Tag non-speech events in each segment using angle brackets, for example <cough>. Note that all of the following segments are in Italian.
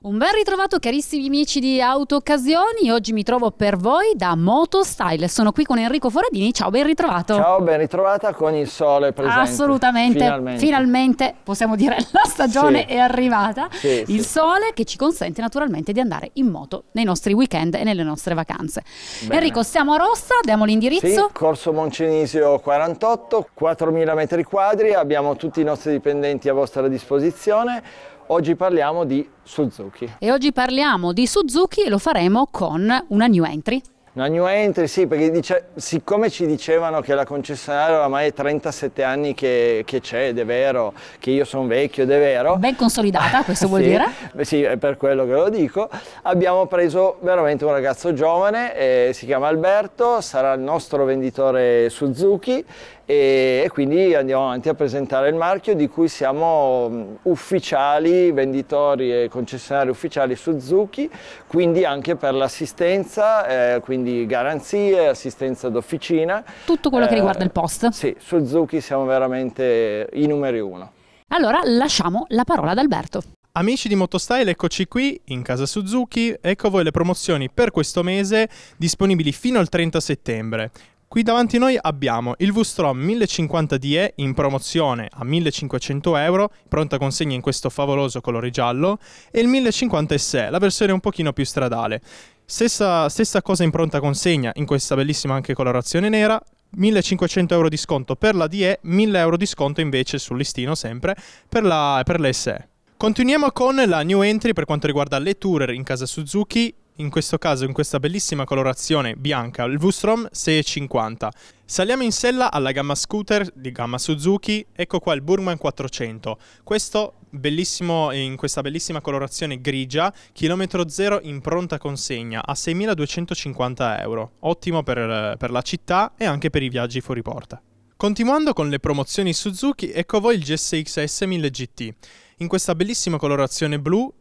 Un ben ritrovato carissimi amici di Auto Occasioni, oggi mi trovo per voi da Motostyle, sono qui con Enrico Foradini, ciao ben ritrovato. Ciao, ben ritrovata con il sole presente. Assolutamente, finalmente, finalmente possiamo dire <laughs> la stagione sì. è arrivata, sì, il sì. sole che ci consente naturalmente di andare in moto nei nostri weekend e nelle nostre vacanze. Bene. Enrico, siamo a Rossa, diamo l'indirizzo. Corso Moncenisio 48, 4000 metri quadri, abbiamo tutti i nostri dipendenti a vostra disposizione Oggi parliamo di Suzuki. E oggi parliamo di Suzuki e lo faremo con una new entry. Una new entry, sì, perché dice, siccome ci dicevano che la concessionaria oramai è 37 anni che, c'è, ed è vero, che io sono vecchio, ed è vero. Ben consolidata, questo <laughs> sì, vuol dire? Sì, è per quello che lo dico. Abbiamo preso veramente un ragazzo giovane, eh, si chiama Alberto, sarà il nostro venditore Suzuki e, quindi andiamo avanti a presentare il marchio di cui siamo ufficiali, venditori e concessionari ufficiali Suzuki, quindi anche per l'assistenza, eh, quindi garanzie, assistenza d'officina. Tutto quello eh, che riguarda il post. Sì, Suzuki siamo veramente i numeri uno. Allora lasciamo la parola ad Alberto. Amici di Motostyle, eccoci qui in casa Suzuki, ecco voi le promozioni per questo mese disponibili fino al 30 settembre. Qui davanti noi abbiamo il Vustrom 1050DE in promozione a 1500 euro, pronta consegna in questo favoloso colore giallo, e il 1050 SE, la versione un pochino più stradale. Stessa, stessa cosa in pronta consegna in questa bellissima anche colorazione nera, 1500 euro di sconto per la DE, 1000 euro di sconto invece sul listino sempre per la, per la SE. Continuiamo con la new entry per quanto riguarda le tourer in casa Suzuki, in questo caso in questa bellissima colorazione bianca, il Vustrom 650. Saliamo in sella alla gamma scooter di gamma Suzuki, ecco qua il Burman 400. Questo bellissimo in questa bellissima colorazione grigia, chilometro zero in pronta consegna a 6.250 euro. Ottimo per, per la città e anche per i viaggi fuori porta. Continuando con le promozioni Suzuki, ecco voi il GSX S1000 GT. In questa bellissima colorazione blu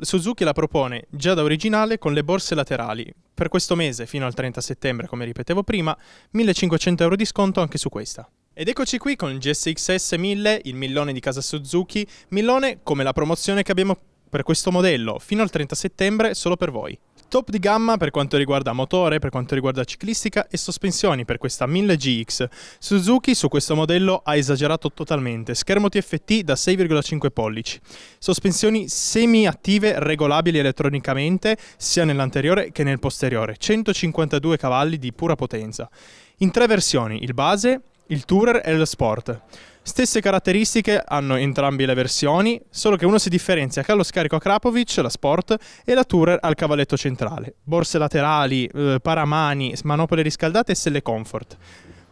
Suzuki la propone già da originale con le borse laterali. Per questo mese, fino al 30 settembre, come ripetevo prima, 1500 euro di sconto anche su questa. Ed eccoci qui con il gsx s 1000, il millone di casa Suzuki, millone come la promozione che abbiamo per questo modello, fino al 30 settembre solo per voi. Top di gamma per quanto riguarda motore, per quanto riguarda ciclistica e sospensioni per questa 1000 GX. Suzuki su questo modello ha esagerato totalmente, schermo TFT da 6,5 pollici, sospensioni semi-attive regolabili elettronicamente sia nell'anteriore che nel posteriore, 152 cavalli di pura potenza. In tre versioni, il base, il tourer e lo sport. Stesse caratteristiche hanno entrambi le versioni, solo che uno si differenzia che ha lo scarico a Krapovic, la Sport, e la Tourer al cavalletto centrale. Borse laterali, eh, paramani, manopole riscaldate e selle comfort.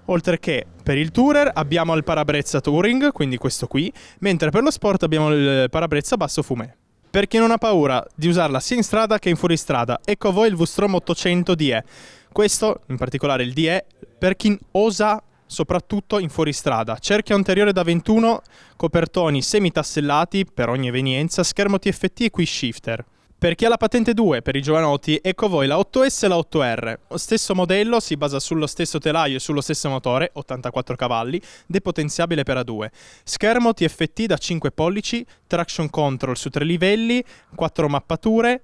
Oltre che per il Tourer abbiamo il parabrezza Touring, quindi questo qui, mentre per lo Sport abbiamo il parabrezza basso fumé. Per chi non ha paura di usarla sia in strada che in fuoristrada, ecco a voi il Vustrom 800 DE. Questo, in particolare il DE, per chi osa soprattutto in fuoristrada. Cerchio anteriore da 21, copertoni semitassellati per ogni evenienza, schermo TFT e qui shifter. Per chi ha la patente 2, per i giovanotti, ecco voi la 8S e la 8R. Lo stesso modello, si basa sullo stesso telaio e sullo stesso motore, 84 cavalli, depotenziabile per A2. Schermo TFT da 5 pollici, traction control su 3 livelli, 4 mappature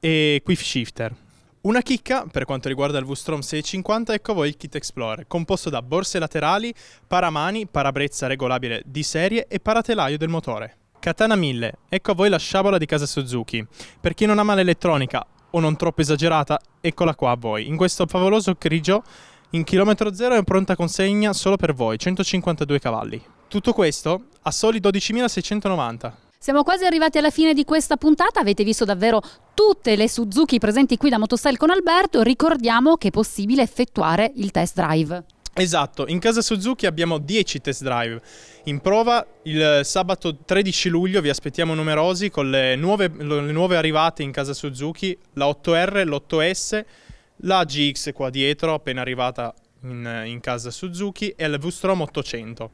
e quick shifter. Una chicca per quanto riguarda il V-Strom 650 ecco a voi il kit Explorer, composto da borse laterali, paramani, parabrezza regolabile di serie e paratelaio del motore. Katana 1000, ecco a voi la sciabola di casa Suzuki. Per chi non ama l'elettronica o non troppo esagerata, eccola qua a voi, in questo favoloso grigio in chilometro zero è pronta consegna solo per voi, 152 cavalli. Tutto questo a soli 12.690. Siamo quasi arrivati alla fine di questa puntata, avete visto davvero tutte le Suzuki presenti qui da Motostyle con Alberto, ricordiamo che è possibile effettuare il test drive. Esatto, in casa Suzuki abbiamo 10 test drive. In prova il sabato 13 luglio vi aspettiamo numerosi con le nuove, le nuove arrivate in casa Suzuki, la 8R, l'8S, la GX qua dietro appena arrivata in, in casa Suzuki e la V-Strom 800.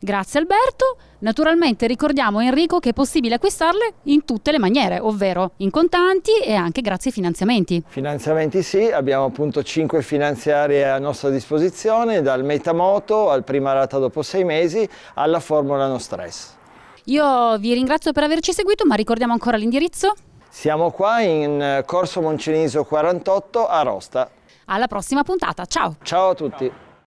Grazie Alberto. Naturalmente ricordiamo a Enrico che è possibile acquistarle in tutte le maniere, ovvero in contanti e anche grazie ai finanziamenti. Finanziamenti sì, abbiamo appunto 5 finanziarie a nostra disposizione, dal Metamoto al prima rata dopo 6 mesi alla formula no stress. Io vi ringrazio per averci seguito, ma ricordiamo ancora l'indirizzo? Siamo qua in eh, Corso Monceniso 48 a Rosta. Alla prossima puntata, ciao! Ciao a tutti!